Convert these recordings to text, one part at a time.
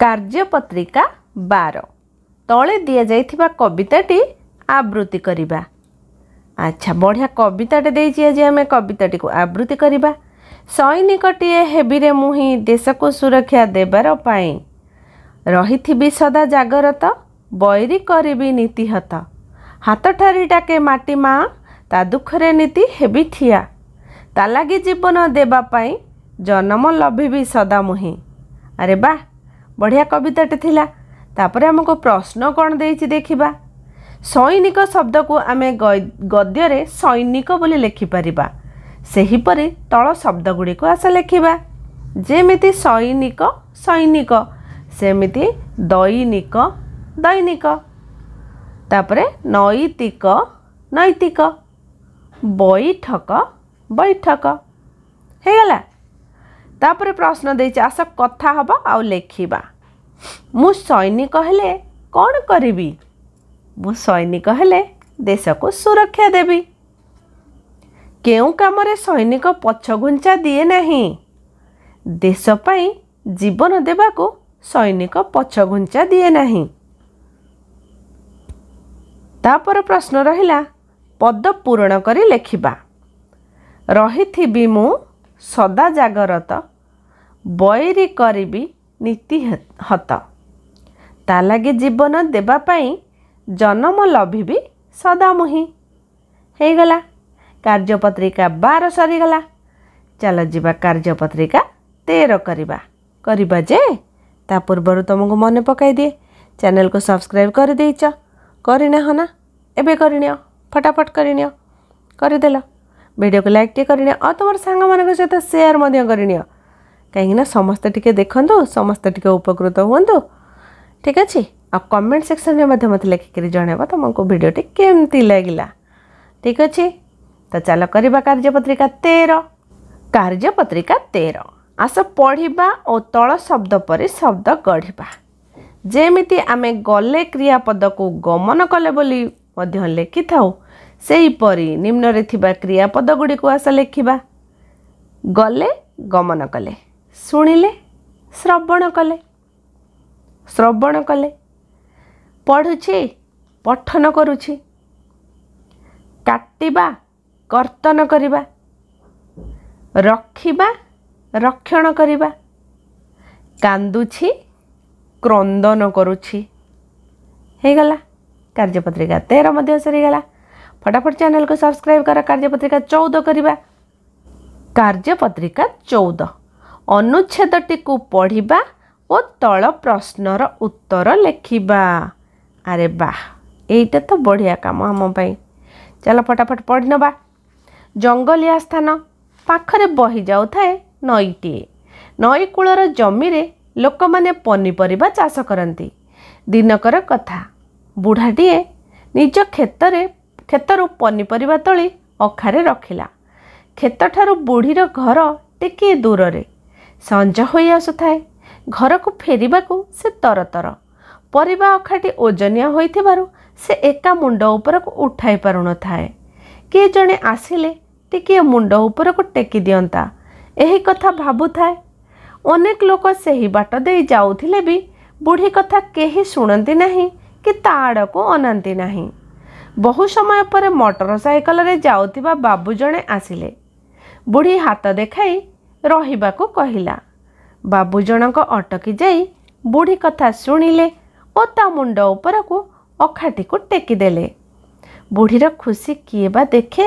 କାର୍ଯ୍ୟପତ୍ରିକା ବାର ତଳେ ଦିଆଯାଇଥିବା କବିତାଟି ଆବୃତ୍ତି କରିବା ଆଚ୍ଛା ବଢ଼ିଆ କବିତାଟେ ଦେଇଛି ଆଜି ଆମେ କବିତାଟିକୁ ଆବୃତ୍ତି କରିବା ସୈନିକଟିଏ ହେବିରେ ମୁଁ ହିଁ ଦେଶକୁ ସୁରକ୍ଷା ଦେବାର ପାଇଁ ରହିଥିବି ସଦା ଜାଗ୍ରତ ବୈରି କରିବି ନୀତିହତ ହାତ ଠାରି ଡାକେ ମାଟି ମା' ତା ଦୁଃଖରେ ନୀତି ହେବି ଠିଆ ତା ଲାଗି ଜୀବନ ଦେବା ପାଇଁ ଜନ୍ମ ଲଭିବି ସଦା ମୁହିଁ ଆରେ ବାହ ବଢ଼ିଆ କବିତାଟେ ଥିଲା ତାପରେ ଆମକୁ ପ୍ରଶ୍ନ କ'ଣ ଦେଇଛି ଦେଖିବା ସୈନିକ ଶବ୍ଦକୁ ଆମେ ଗଦ୍ୟରେ ସୈନିକ ବୋଲି ଲେଖିପାରିବା ସେହିପରି ତଳ ଶବ୍ଦଗୁଡ଼ିକୁ ଆସ ଲେଖିବା ଯେମିତି ସୈନିକ ସୈନିକ ସେମିତି ଦୈନିକ ଦୈନିକ ତାପରେ ନୈତିକ ନୈତିକ ବୈଠକ ବୈଠକ ହେଇଗଲା तापर प्रश्न दिशा कथा हौ लेखि म सैनकि म सैनकेसुरक्षा देबि केही काम सैनक घुंचा दिए नै देशप्रै जीवन को सैनिक घुंचा दिए तापर प्रश्न रहिला पद पूरणक लेख्दा रहिथि म सदा जागरत बैरी कि नीति हत त जीवन दबाई जनम लभी सदामुहला कर्जपत्रा बार सरिगला चल जा कर्ज्यपत्रा तेह्रजे तबरू त ममु मन पकइदिए च्यानेल् सब्सक्राइब गरिदिछ गरिने हामी गरि फटाफट गरिदेलो भिडियो ल्याइ टेन आम साङ म सहित सेयर କାହିଁକିନା ସମସ୍ତେ ଟିକିଏ ଦେଖନ୍ତୁ ସମସ୍ତେ ଟିକିଏ ଉପକୃତ ହୁଅନ୍ତୁ ଠିକ୍ ଅଛି ଆଉ କମେଣ୍ଟ ସେକ୍ସନରେ ମଧ୍ୟ ମୋତେ ଲେଖିକରି ଜଣାଇବ ତୁମକୁ ଭିଡ଼ିଓଟି କେମିତି ଲାଗିଲା ଠିକ୍ ଅଛି ତ ଚାଲ କରିବା କାର୍ଯ୍ୟପତ୍ରିକା ତେର କାର୍ଯ୍ୟପତ୍ରିକା ତେର ଆସ ପଢ଼ିବା ଓ ତଳ ଶବ୍ଦ ପରି ଶବ୍ଦ ଗଢ଼ିବା ଯେମିତି ଆମେ ଗଲେ କ୍ରିୟାପଦକୁ ଗମନ କଲେ ବୋଲି ମଧ୍ୟ ଲେଖିଥାଉ ସେହିପରି ନିମ୍ନରେ ଥିବା କ୍ରିୟାପଦ ଗୁଡ଼ିକୁ ଆସ ଲେଖିବା ଗଲେ ଗମନ କଲେ ଶୁଣିଲେ ଶ୍ରବଣ କଲେ ଶ୍ରବଣ କଲେ ପଢ଼ୁଛି ପଠନ କରୁଛି କାଟିବା କର୍ତ୍ତନ କରିବା ରଖିବା ରକ୍ଷଣ କରିବା କାନ୍ଦୁଛି କ୍ରନ୍ଦନ କରୁଛି ହେଇଗଲା କାର୍ଯ୍ୟପତ୍ରିକା ତେର ମଧ୍ୟ ସରିଗଲା ଫଟାଫଟ ଚ୍ୟାନେଲକୁ ସବସ୍କ୍ରାଇବ୍ କର କାର୍ଯ୍ୟପତ୍ରିକା ଚଉଦ କରିବା କାର୍ଯ୍ୟପତ୍ରିକା ଚଉଦ ଅନୁଚ୍ଛେଦଟିକୁ ପଢ଼ିବା ଓ ତଳ ପ୍ରଶ୍ନର ଉତ୍ତର ଲେଖିବା ଆରେ ବା ଏଇଟା ତ ବଢ଼ିଆ କାମ ଆମ ପାଇଁ ଚାଲ ଫଟାଫଟ ପଢ଼ିନେବା ଜଙ୍ଗଲିଆ ସ୍ଥାନ ପାଖରେ ବହିଯାଉଥାଏ ନଈଟିଏ ନଈ କୂଳର ଜମିରେ ଲୋକମାନେ ପନିପରିବା ଚାଷ କରନ୍ତି ଦିନକର କଥା ବୁଢ଼ାଟିଏ ନିଜ କ୍ଷେତରେ କ୍ଷେତରୁ ପନିପରିବା ତଳି ଅଖାରେ ରଖିଲା କ୍ଷେତଠାରୁ ବୁଢ଼ୀର ଘର ଟିକିଏ ଦୂରରେ ସଞ୍ଜ ହୋଇଆସୁଥାଏ ଘରକୁ ଫେରିବାକୁ ସେ ତରତର ପରିବା ଅଖାଟି ଓଜନିଆ ହୋଇଥିବାରୁ ସେ ଏକା ମୁଣ୍ଡ ଉପରକୁ ଉଠାଇ ପାରୁନଥାଏ କିଏ ଜଣେ ଆସିଲେ ଟିକିଏ ମୁଣ୍ଡ ଉପରକୁ ଟେକି ଦିଅନ୍ତା ଏହି କଥା ଭାବୁଥାଏ ଅନେକ ଲୋକ ସେହି ବାଟ ଦେଇ ଯାଉଥିଲେ ବି ବୁଢ଼ୀ କଥା କେହି ଶୁଣନ୍ତି ନାହିଁ କି ତା ଆଡ଼କୁ ଅନାନ୍ତି ନାହିଁ ବହୁ ସମୟ ପରେ ମଟର ସାଇକେଲରେ ଯାଉଥିବା ବାବୁ ଜଣେ ଆସିଲେ ବୁଢ଼ୀ ହାତ ଦେଖାଇ ରହିବାକୁ କହିଲା ବାବୁ ଜଣଙ୍କ ଅଟକି ଯାଇ ବୁଢ଼ୀ କଥା ଶୁଣିଲେ ଓ ତା ମୁଣ୍ଡ ଉପରକୁ ଅଖାଟିକୁ ଟେକିଦେଲେ ବୁଢ଼ୀର ଖୁସି କିଏ ବା ଦେଖେ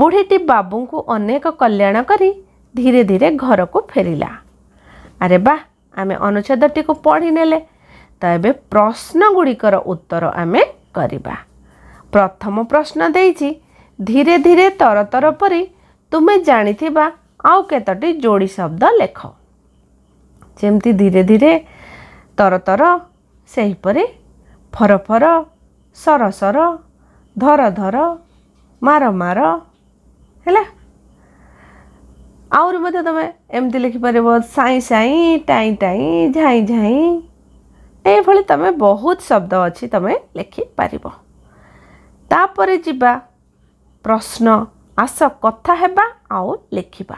ବୁଢ଼ୀଟି ବାବୁଙ୍କୁ ଅନେକ କଲ୍ୟାଣ କରି ଧୀରେ ଧୀରେ ଘରକୁ ଫେରିଲା ଆରେ ବା ଆମେ ଅନୁଚ୍ଛେଦଟିକୁ ପଢ଼ିନେଲେ ତ ଏବେ ପ୍ରଶ୍ନଗୁଡ଼ିକର ଉତ୍ତର ଆମେ କରିବା ପ୍ରଥମ ପ୍ରଶ୍ନ ଦେଇଛି ଧୀରେ ଧୀରେ ତରତର ପରି ତୁମେ ଜାଣିଥିବା ଆଉ କେତୋଟି ଯୋଡ଼ି ଶବ୍ଦ ଲେଖ ଯେମିତି ଧୀରେ ଧୀରେ ତରତର ସେହିପରି ଫରଫର ସରସର ଧରଧର ମାର ମାର ହେଲା ଆହୁରି ମଧ୍ୟ ତୁମେ ଏମିତି ଲେଖିପାରିବ ସାଇଁ ସାଇଁ ଟାଇଁ ଟାଇଁ ଝାଇଁ ଝାଇଁ ଏଭଳି ତୁମେ ବହୁତ ଶବ୍ଦ ଅଛି ତୁମେ ଲେଖିପାରିବ ତାପରେ ଯିବା ପ୍ରଶ୍ନ ଆସ କଥା ହେବା ଆଉ ଲେଖିବା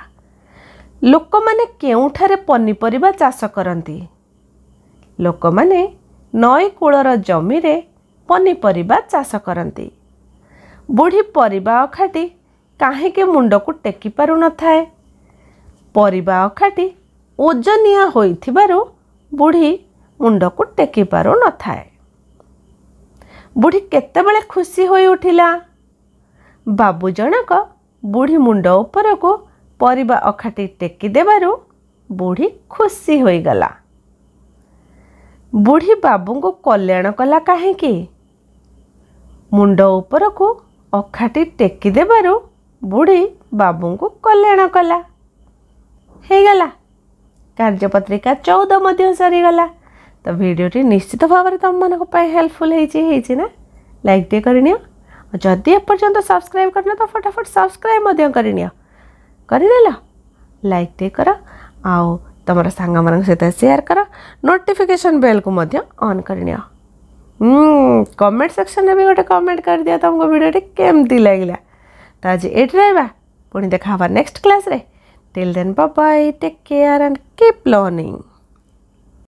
ଲୋକମାନେ କେଉଁଠାରେ ପନିପରିବା ଚାଷ କରନ୍ତି ଲୋକମାନେ ନଈ କୂଳର ଜମିରେ ପନିପରିବା ଚାଷ କରନ୍ତି ବୁଢ଼ୀ ପରିବା ଅଖାଟି କାହିଁକି ମୁଣ୍ଡକୁ ଟେକି ପାରୁନଥାଏ ପରିବା ଅଖାଟି ଓଜନିଆ ହୋଇଥିବାରୁ ବୁଢ଼ୀ ମୁଣ୍ଡକୁ ଟେକି ପାରୁନଥାଏ ବୁଢ଼ୀ କେତେବେଳେ ଖୁସି ହୋଇଉଠିଲା ବାବୁ ଜଣକ ବୁଢ଼ୀ ମୁଣ୍ଡ ଉପରକୁ ପରିବା ଅଖାଟି ଟେକି ଦେବାରୁ ବୁଢ଼ୀ ଖୁସି ହୋଇଗଲା ବୁଢ଼ୀ ବାବୁଙ୍କୁ କଲ୍ୟାଣ କଲା କାହିଁକି ମୁଣ୍ଡ ଉପରକୁ ଅଖାଟି ଟେକି ଦେବାରୁ ବୁଢ଼ୀ ବାବୁଙ୍କୁ କଲ୍ୟାଣ କଲା ହେଇଗଲା କାର୍ଯ୍ୟପତ୍ରିକା ଚଉଦ ମଧ୍ୟ ସରିଗଲା ତ ଭିଡ଼ିଓଟି ନିଶ୍ଚିତ ଭାବରେ ତୁମମାନଙ୍କ ପାଇଁ ହେଲ୍ପଫୁଲ୍ ହେଇଛି ହେଇଛି ନା ଲାଇକ୍ଟିଏ କରିନିଅ ଯଦି ଏପର୍ଯ୍ୟନ୍ତ ସବସ୍କ୍ରାଇବ୍ କରିନ ତ ଫଟାଫଟ ସବସ୍କ୍ରାଇବ୍ ମଧ୍ୟ କରିନିଅ କରିନେଲ ଲାଇକ୍ ଟିକେ କର ଆଉ ତୁମର ସାଙ୍ଗମାନଙ୍କ ସହିତ ସେୟାର କର ନୋଟିଫିକେସନ୍ ବେଲ୍କୁ ମଧ୍ୟ ଅନ୍ କରିନିଅ କମେଣ୍ଟ ସେକ୍ସନ୍ରେ ବି ଗୋଟେ କମେଣ୍ଟ କରିଦିଅ ତୁମକୁ ଭିଡ଼ିଓଟି କେମିତି ଲାଗିଲା ତ ଆଜି ଏଇଠି ରହିବା ପୁଣି ଦେଖା ହେବା ନେକ୍ସଟ କ୍ଲାସ୍ରେ till then bye take care and keep learning